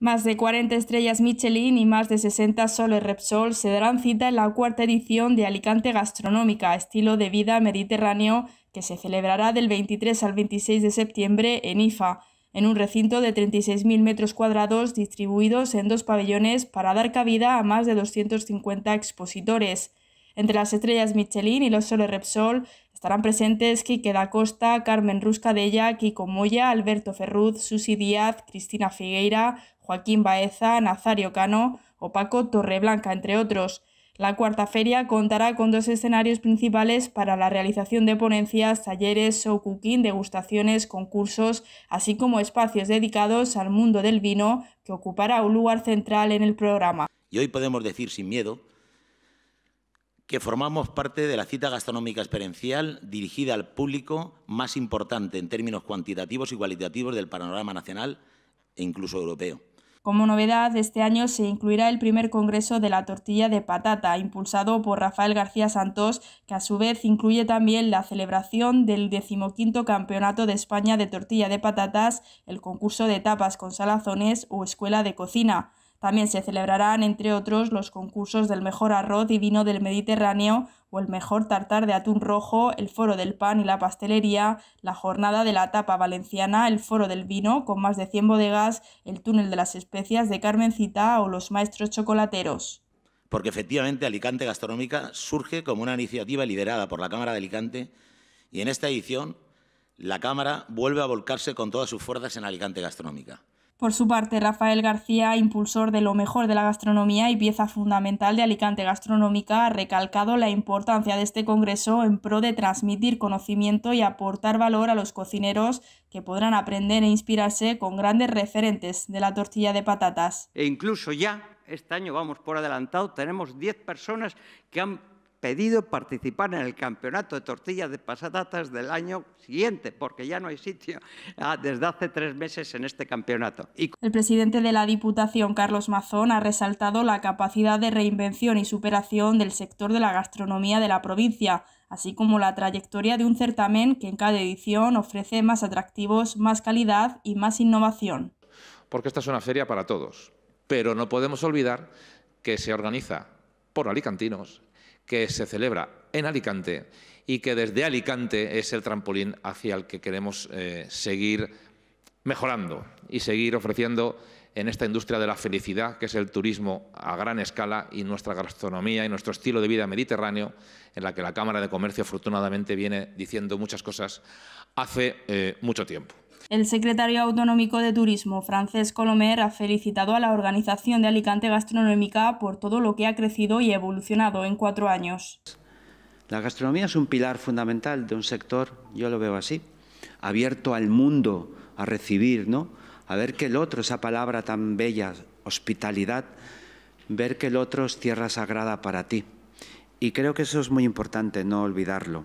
Más de 40 estrellas Michelin y más de 60 soles Repsol se darán cita en la cuarta edición de Alicante Gastronómica, estilo de vida mediterráneo, que se celebrará del 23 al 26 de septiembre en IFA, en un recinto de 36.000 metros cuadrados distribuidos en dos pabellones para dar cabida a más de 250 expositores. Entre las estrellas Michelin y los soles Repsol Estarán presentes Quique da Costa, Carmen Ruscadella, Kiko Moya, Alberto Ferruz, Susi Díaz, Cristina Figueira, Joaquín Baeza, Nazario Cano o Paco Torreblanca, entre otros. La cuarta feria contará con dos escenarios principales para la realización de ponencias, talleres, show cooking, degustaciones, concursos, así como espacios dedicados al mundo del vino, que ocupará un lugar central en el programa. Y hoy podemos decir sin miedo que formamos parte de la cita gastronómica experiencial dirigida al público más importante en términos cuantitativos y cualitativos del panorama nacional e incluso europeo. Como novedad, este año se incluirá el primer Congreso de la Tortilla de Patata, impulsado por Rafael García Santos, que a su vez incluye también la celebración del decimoquinto Campeonato de España de Tortilla de Patatas, el concurso de tapas con salazones o escuela de cocina. También se celebrarán, entre otros, los concursos del mejor arroz y vino del Mediterráneo o el mejor tartar de atún rojo, el foro del pan y la pastelería, la jornada de la tapa valenciana, el foro del vino con más de 100 bodegas, el túnel de las especias de Carmencita o los maestros chocolateros. Porque efectivamente Alicante Gastronómica surge como una iniciativa liderada por la Cámara de Alicante y en esta edición la Cámara vuelve a volcarse con todas sus fuerzas en Alicante Gastronómica. Por su parte, Rafael García, impulsor de lo mejor de la gastronomía y pieza fundamental de Alicante Gastronómica, ha recalcado la importancia de este congreso en pro de transmitir conocimiento y aportar valor a los cocineros que podrán aprender e inspirarse con grandes referentes de la tortilla de patatas. E incluso ya, este año vamos por adelantado, tenemos 10 personas que han pedido participar en el campeonato de tortillas de pasatatas del año siguiente, porque ya no hay sitio ah, desde hace tres meses en este campeonato. El presidente de la Diputación, Carlos Mazón, ha resaltado la capacidad de reinvención y superación del sector de la gastronomía de la provincia, así como la trayectoria de un certamen que en cada edición ofrece más atractivos, más calidad y más innovación. Porque esta es una feria para todos, pero no podemos olvidar que se organiza por alicantinos, que se celebra en Alicante y que desde Alicante es el trampolín hacia el que queremos eh, seguir mejorando y seguir ofreciendo en esta industria de la felicidad, que es el turismo a gran escala y nuestra gastronomía y nuestro estilo de vida mediterráneo, en la que la Cámara de Comercio afortunadamente viene diciendo muchas cosas hace eh, mucho tiempo. El secretario autonómico de Turismo, Francesc Colomer, ha felicitado a la organización de Alicante Gastronómica por todo lo que ha crecido y evolucionado en cuatro años. La gastronomía es un pilar fundamental de un sector, yo lo veo así, abierto al mundo a recibir, ¿no? A ver que el otro, esa palabra tan bella, hospitalidad, ver que el otro es tierra sagrada para ti. Y creo que eso es muy importante, no olvidarlo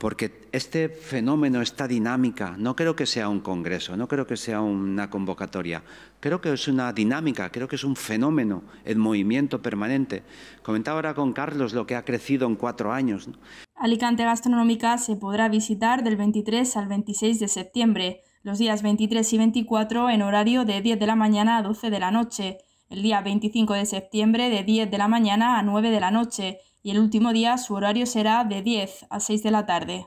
porque este fenómeno, esta dinámica, no creo que sea un congreso, no creo que sea una convocatoria, creo que es una dinámica, creo que es un fenómeno en movimiento permanente. Comentaba ahora con Carlos lo que ha crecido en cuatro años. Alicante Gastronómica se podrá visitar del 23 al 26 de septiembre, los días 23 y 24 en horario de 10 de la mañana a 12 de la noche, el día 25 de septiembre de 10 de la mañana a 9 de la noche, y el último día su horario será de 10 a 6 de la tarde.